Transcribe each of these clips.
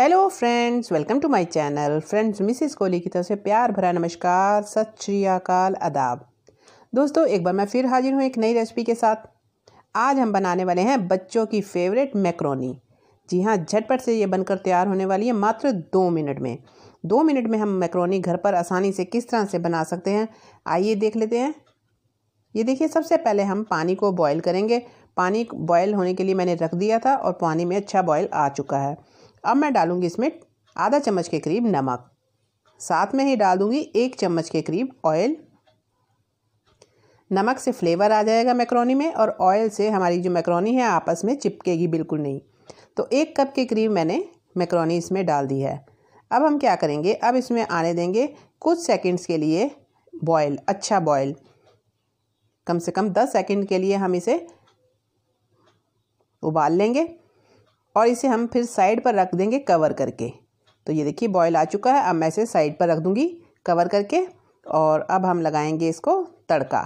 hello friends welcome to my channel friends Mrs Kohli की तरफ से प्यार भरा नमस्कार सत श्री अकाल अदाब दोस्तों एक बार मैं फिर हाजिर हूँ एक नई रेसिपी के साथ आज हम बनाने वाले हैं बच्चों की फेवरेट मैक्रोनी जी हाँ झटपट से ये बनकर तैयार होने वाली है मात्र दो मिनट में दो मिनट में हम मैक्रोनी घर पर आसानी से किस तरह से बना सकते हैं आइए देख लेते हैं ये देखिए सबसे पहले हम पानी को बॉयल करेंगे पानी बॉयल होने के लिए मैंने रख दिया था और पानी में अच्छा बॉयल आ चुका है अब मैं डालूँगी इसमें आधा चम्मच के करीब नमक साथ में ही डाल दूंगी एक चम्मच के करीब ऑयल नमक से फ्लेवर आ जाएगा मैक्रोनी में और ऑयल से हमारी जो मैक्रोनी है आपस में चिपकेगी बिल्कुल नहीं तो एक कप के करीब मैंने मैक्रोनी इसमें डाल दी है अब हम क्या करेंगे अब इसमें आने देंगे कुछ सेकंड्स के लिए बॉयल अच्छा बॉयल कम से कम दस सेकंड के लिए हम इसे उबाल लेंगे और इसे हम फिर साइड पर रख देंगे कवर करके तो ये देखिए बॉयल आ चुका है अब मैं इसे साइड पर रख दूँगी कवर करके और अब हम लगाएंगे इसको तड़का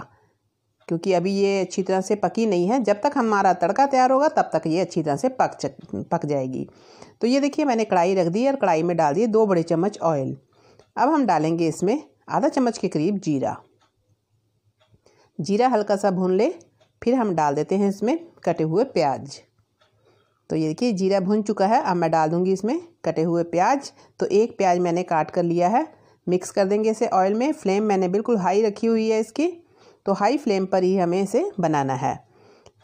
क्योंकि अभी ये अच्छी तरह से पकी नहीं है जब तक हमारा तड़का तैयार होगा तब तक ये अच्छी तरह से पक पक जाएगी तो ये देखिए मैंने कढ़ाई रख दी और कढ़ाई में डाल दिए दो बड़े चम्मच ऑयल अब हम डालेंगे इसमें आधा चम्मच के करीब जीरा जीरा हल्का सा भून ले फिर हम डाल देते हैं इसमें कटे हुए प्याज तो ये देखिए जीरा भुन चुका है अब मैं डाल दूँगी इसमें कटे हुए प्याज तो एक प्याज मैंने काट कर लिया है मिक्स कर देंगे इसे ऑयल में फ्लेम मैंने बिल्कुल हाई रखी हुई है इसकी तो हाई फ्लेम पर ही हमें इसे बनाना है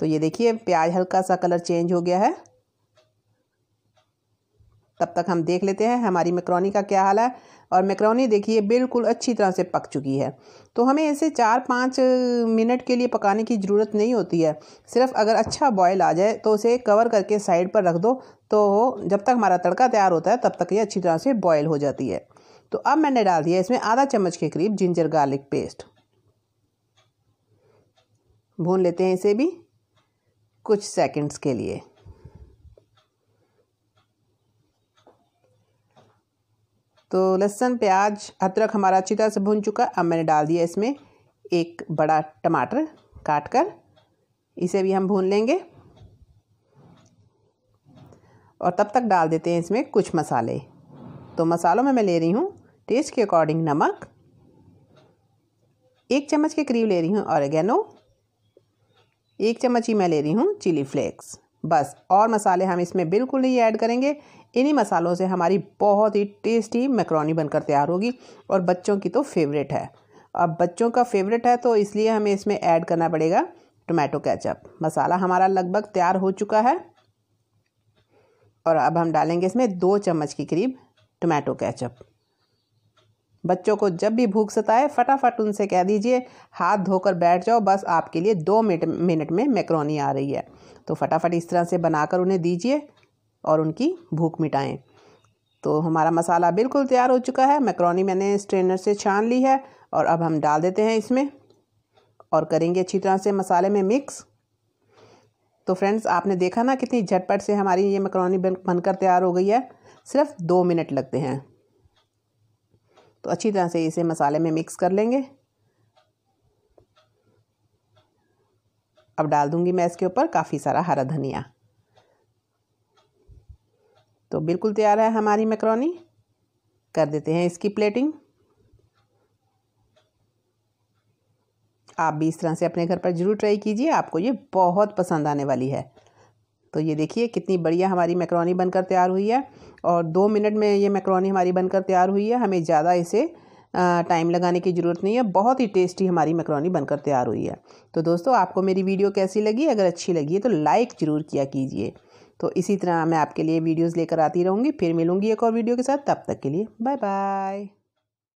तो ये देखिए प्याज हल्का सा कलर चेंज हो गया है तब तक हम देख लेते हैं हमारी मैक्रोनी का क्या हाल है और मैक्रोनी देखिए बिल्कुल अच्छी तरह से पक चुकी है तो हमें इसे चार पाँच मिनट के लिए पकाने की ज़रूरत नहीं होती है सिर्फ अगर अच्छा बॉयल आ जाए तो उसे कवर करके साइड पर रख दो तो जब तक हमारा तड़का तैयार होता है तब तक ये अच्छी तरह से बॉयल हो जाती है तो अब मैंने डाल दिया इसमें आधा चम्मच के करीब जिंजर गार्लिक पेस्ट भून लेते हैं इसे भी कुछ सेकंड्स के लिए तो लहसुन प्याज अदरक हमारा अच्छी तरह से भुन चुका अब मैंने डाल दिया इसमें एक बड़ा टमाटर काट कर इसे भी हम भून लेंगे और तब तक डाल देते हैं इसमें कुछ मसाले तो मसालों में मैं ले रही हूँ टेस्ट के अकॉर्डिंग नमक एक चम्मच के करीब ले रही हूँ ऑरेगेनो एक चम्मच ही मैं ले रही हूँ चिली फ्लेक्स बस और मसाले हम इसमें बिल्कुल नहीं ऐड करेंगे इन्हीं मसालों से हमारी बहुत ही टेस्टी मैक्रोनी बनकर तैयार होगी और बच्चों की तो फेवरेट है अब बच्चों का फेवरेट है तो इसलिए हमें इसमें ऐड करना पड़ेगा टोमेटो कैचअप मसाला हमारा लगभग तैयार हो चुका है और अब हम डालेंगे इसमें दो चम्मच के करीब टोमेटो कैचअप बच्चों को जब भी भूख सताए फटाफट उनसे कह दीजिए हाथ धोकर बैठ जाओ बस आपके लिए दो मिनट मिनट में मैक्रोनी आ रही है तो फटाफट इस तरह से बनाकर उन्हें दीजिए और उनकी भूख मिटाएं तो हमारा मसाला बिल्कुल तैयार हो चुका है मैक्रोनी मैंने स्ट्रेनर से छान ली है और अब हम डाल देते हैं इसमें और करेंगे अच्छी तरह से मसाले में मिक्स तो फ्रेंड्स आपने देखा ना कितनी झटपट से हमारी ये मैक्रोनी बनकर तैयार हो गई है सिर्फ दो मिनट लगते हैं तो अच्छी तरह से इसे मसाले में मिक्स कर लेंगे अब डाल दूंगी मैं इसके ऊपर काफ़ी सारा हरा धनिया तो बिल्कुल तैयार है हमारी मैक्रोनी कर देते हैं इसकी प्लेटिंग आप भी इस तरह से अपने घर पर ज़रूर ट्राई कीजिए आपको ये बहुत पसंद आने वाली है तो ये देखिए कितनी बढ़िया हमारी मैक्रोनी बनकर तैयार हुई है और दो मिनट में ये मैक्रोनी हमारी बनकर तैयार हुई है हमें ज़्यादा इसे टाइम लगाने की ज़रूरत नहीं है बहुत ही टेस्टी हमारी मैक्रोनी बनकर तैयार हुई है तो दोस्तों आपको मेरी वीडियो कैसी लगी अगर अच्छी लगी है तो लाइक ज़रूर किया कीजिए तो इसी तरह मैं आपके लिए वीडियोज़ लेकर आती रहूँगी फिर मिलूँगी एक और वीडियो के साथ तब तक के लिए बाय बाय